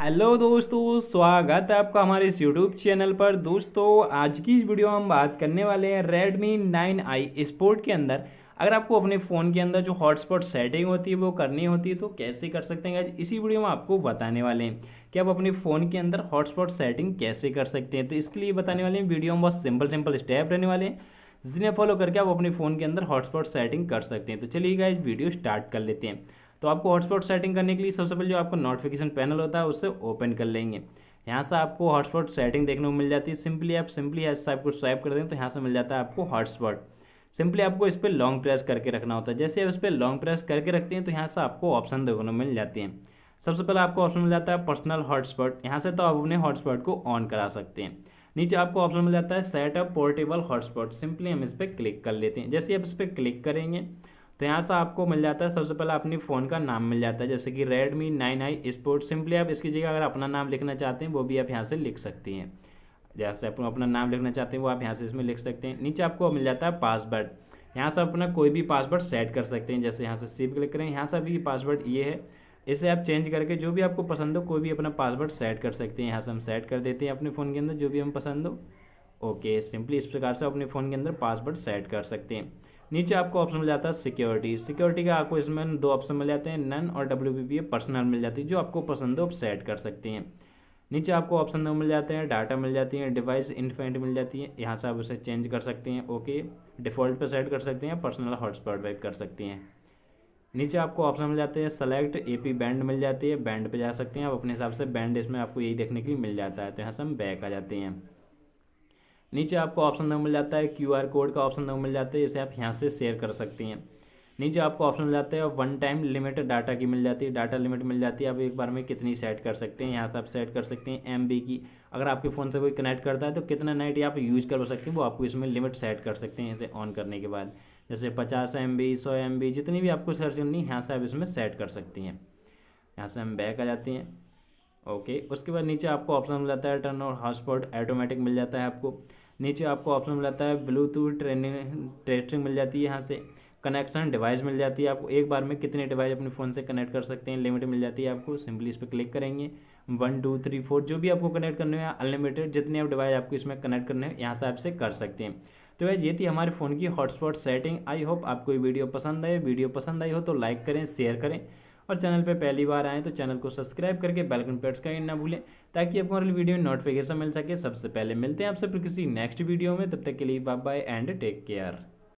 hello दोस्तों स्वागत है आपका हमारे इस यूट्यूब चैनल पर दोस्तों आज की इस वीडियो में हम बात करने वाले हैं रेडमी नाइन आई स्पोर्ट के अंदर अगर आपको अपने फ़ोन के अंदर जो हॉटस्पॉट सेटिंग होती है वो करनी होती है तो कैसे कर सकते हैं इसी वीडियो में आपको बताने वाले हैं कि आप अपने फ़ोन के अंदर हॉटस्पॉट सेटिंग कैसे कर सकते हैं तो इसके लिए बताने वाले हैं वीडियो में बहुत सिंपल सिंपल स्टेप रहने वाले हैं जिन्हें फॉलो करके आप अपने फ़ोन के अंदर हॉटस्पॉट सेटिंग कर सकते हैं तो चलिएगा इस वीडियो स्टार्ट कर लेते हैं तो आपको हॉटस्पॉट सेटिंग करने के लिए सबसे पहले जो आपको नोटिफिकेशन पैनल होता है उससे ओपन कर लेंगे यहाँ से आपको हॉटस्पॉट सेटिंग देखने को मिल जाती है सिंपली आप सिंपली ऐसे आपको स्वाइप कर दें तो यहाँ से मिल जाता है आपको हॉटस्पॉट सिंपली आपको इस पर लॉन्ग प्रेस करके रखना होता है जैसे आप इस पर लॉन्ग प्रेस करके रखते हैं तो यहाँ से आपको ऑप्शन देखने को मिल जाती है सबसे पहले आपको ऑप्शन मिल जाता है पर्सनल हॉटस्पॉट यहाँ से तो आप अपने हॉटस्पॉट को ऑन करा सकते हैं नीचे आपको ऑप्शन मिल जाता है set up portable hotspot simply हम इस पर क्लिक कर लेते हैं जैसे आप इस पर क्लिक करेंगे तो यहाँ से आपको मिल जाता है सबसे पहले अपने फ़ोन का नाम मिल जाता है जैसे कि Redmi nine I sport simply आप इसकी जगह अगर अपना नाम लिखना चाहते हैं वो भी आप यहाँ से लिख सकती हैं जैसे आप अपना नाम लिखना चाहते हैं वो आप यहाँ से इसमें लिख सकते हैं नीचे आपको मिल जाता है पासवर्ड यहाँ से अपना कोई भी पासवर्ड सेट कर सकते हैं जैसे यहाँ से सेव क्लिक करें यहाँ से अभी पासवर्ड ये है इसे आप चेंज करके जो भी आपको पसंद हो कोई भी अपना पासवर्ड सेट कर सकते हैं यहाँ से हम सेट कर देते हैं अपने फ़ोन के अंदर जो भी हम पसंद हो ओके सिंपली इस प्रकार से अपने फ़ोन के अंदर पासवर्ड सेट कर सकते हैं नीचे आपको ऑप्शन मिल जाता है सिक्योरिटी सिक्योरिटी का आपको इसमें दो ऑप्शन मिल जाते हैं नन और डब्ल्यू पर्सनल मिल जाती है जो आपको पसंद हो आप सेट कर सकते हैं नीचे आपको ऑप्शन दो मिल जाते हैं डाटा मिल जाती है डिवाइस इन्फेंट मिल जाती है यहाँ से आप उसे चेंज कर सकते हैं ओके डिफ़ॉल्ट पे सेट कर सकते हैं पर्सनल हॉटस्पॉट पर कर सकते हैं नीचे आपको ऑप्शन मिल जाते हैं सेलेक्ट एपी बैंड मिल जाती है बैंड पे जा सकते हैं आप अपने हिसाब से बैंड इसमें आपको यही देखने के लिए मिल जाता है तो यहाँ से हम बैक आ जाते हैं नीचे आपको ऑप्शन नंबर मिल जाता है क्यू आर कोड का ऑप्शन नंबर मिल जाता है इसे आप यहाँ से शेयर कर सकती हैं नीचे आपको ऑप्शन मिल जाता है वन टाइम लिमिट डाटा की मिल जाती है डाटा लिमिट मिल जाती है आप एक बार में कितनी सेट कर सकते हैं यहाँ से आप सेट कर सकते हैं एम की अगर आपके फ़ोन से कोई कनेक्ट करता है तो कितना नाइट आप यूज कर सकते हैं वो आपको इसमें लिमिट सेट कर सकते हैं इसे ऑन करने के बाद जैसे पचास एम बी सौ एम बी जितनी भी आपको सर्च करनी है यहाँ से आप इसमें सेट कर सकती हैं यहाँ से हम बैक आ जाती हैं ओके उसके बाद नीचे आपको ऑप्शन मिल जाता है टर्न और हॉटस्पॉट ऑटोमेटिक मिल जाता है आपको नीचे आपको ऑप्शन मिल जाता है ब्लूटूथ ट्रेनिंग ट्रेस्टिंग मिल जाती है यहाँ से कनेक्शन डिवाइस मिल जाती है आपको एक बार में कितने डिवाइस अपने फ़ोन से कनेक्ट कर सकते हैं लिमिट मिल जाती है आपको सिंपली इस पर क्लिक करेंगे वन टू थ्री फोर जो भी आपको कनेक्ट करने हैं अनलिमिटेड जितने आप डिवाइस आपको इसमें कनेक्ट करने हैं यहाँ से आपसे कर सकते हैं तो वह ये थी हमारे फ़ोन की हॉटस्पॉट सेटिंग आई होप आपको ये वीडियो पसंद आए वीडियो पसंद आई हो तो लाइक करें शेयर करें और चैनल पर पहली बार आएँ तो चैनल को सब्सक्राइब करके बेलकन पेट्स का ना भूलें ताकि आपको हमारी वीडियो में नोटिफिकेशन मिल सके सबसे पहले मिलते हैं आपसे किसी नेक्स्ट वीडियो में तब तक के लिए bye bye and take care